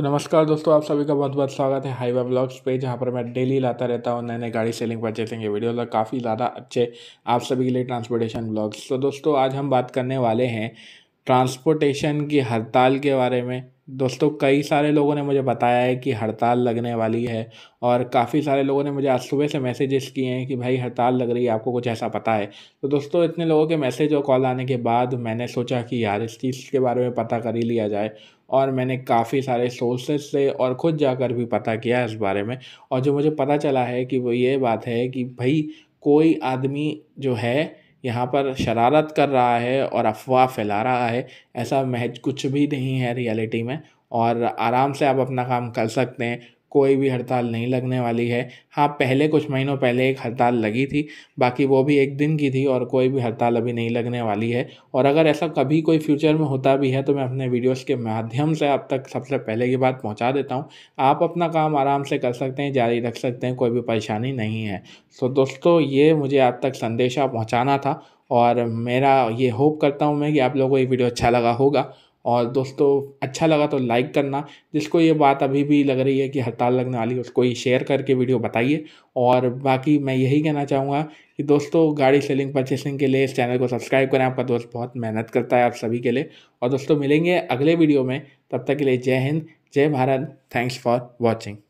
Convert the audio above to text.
तो नमस्कार दोस्तों आप सभी का बहुत बहुत स्वागत है हाईवा ब्लॉग्स पे जहाँ पर मैं डेली लाता रहता हूँ नए नए गाड़ी सेलिंग परचेसिंग के वीडियो और काफ़ी ज़्यादा अच्छे आप सभी के लिए ट्रांसपोर्टेशन ब्लॉग्स तो दोस्तों आज हम बात करने वाले हैं ट्रांसपोर्टेशन की हड़ताल के बारे में दोस्तों कई सारे लोगों ने मुझे बताया है कि हड़ताल लगने वाली है और काफ़ी सारे लोगों ने मुझे आज सुबह से मैसेजेस किए हैं कि भाई हड़ताल लग रही है आपको कुछ ऐसा पता है तो दोस्तों इतने लोगों के मैसेज और कॉल आने के बाद मैंने सोचा कि यार इस चीज़ के बारे में पता कर ही लिया जाए और मैंने काफ़ी सारे सोर्सेज से और खुद जाकर भी पता किया इस बारे में और जो मुझे पता चला है कि वो ये बात है कि भाई कोई आदमी जो है यहाँ पर शरारत कर रहा है और अफवाह फैला रहा है ऐसा महज कुछ भी नहीं है रियलिटी में और आराम से आप अपना काम कर सकते हैं कोई भी हड़ताल नहीं लगने वाली है हाँ पहले कुछ महीनों पहले एक हड़ताल लगी थी बाकी वो भी एक दिन की थी और कोई भी हड़ताल अभी नहीं लगने वाली है और अगर ऐसा कभी कोई फ्यूचर में होता भी है तो मैं अपने वीडियोस के माध्यम से आप तक सबसे पहले की बात पहुंचा देता हूं आप अपना काम आराम से कर सकते हैं जारी रख सकते हैं कोई भी परेशानी नहीं है तो दोस्तों ये मुझे आप तक संदेशा पहुँचाना था और मेरा ये होप करता हूँ मैं कि आप लोगों को ये वीडियो अच्छा लगा होगा और दोस्तों अच्छा लगा तो लाइक करना जिसको ये बात अभी भी लग रही है कि हड़ताल लगने वाली उसको ये शेयर करके वीडियो बताइए और बाकी मैं यही कहना चाहूँगा कि दोस्तों गाड़ी सेलिंग परचेसिंग के लिए इस चैनल को सब्सक्राइब करें आपका दोस्त बहुत मेहनत करता है आप सभी के लिए और दोस्तों मिलेंगे अगले वीडियो में तब तक के लिए जय हिंद जय भारत थैंक्स फॉर वॉचिंग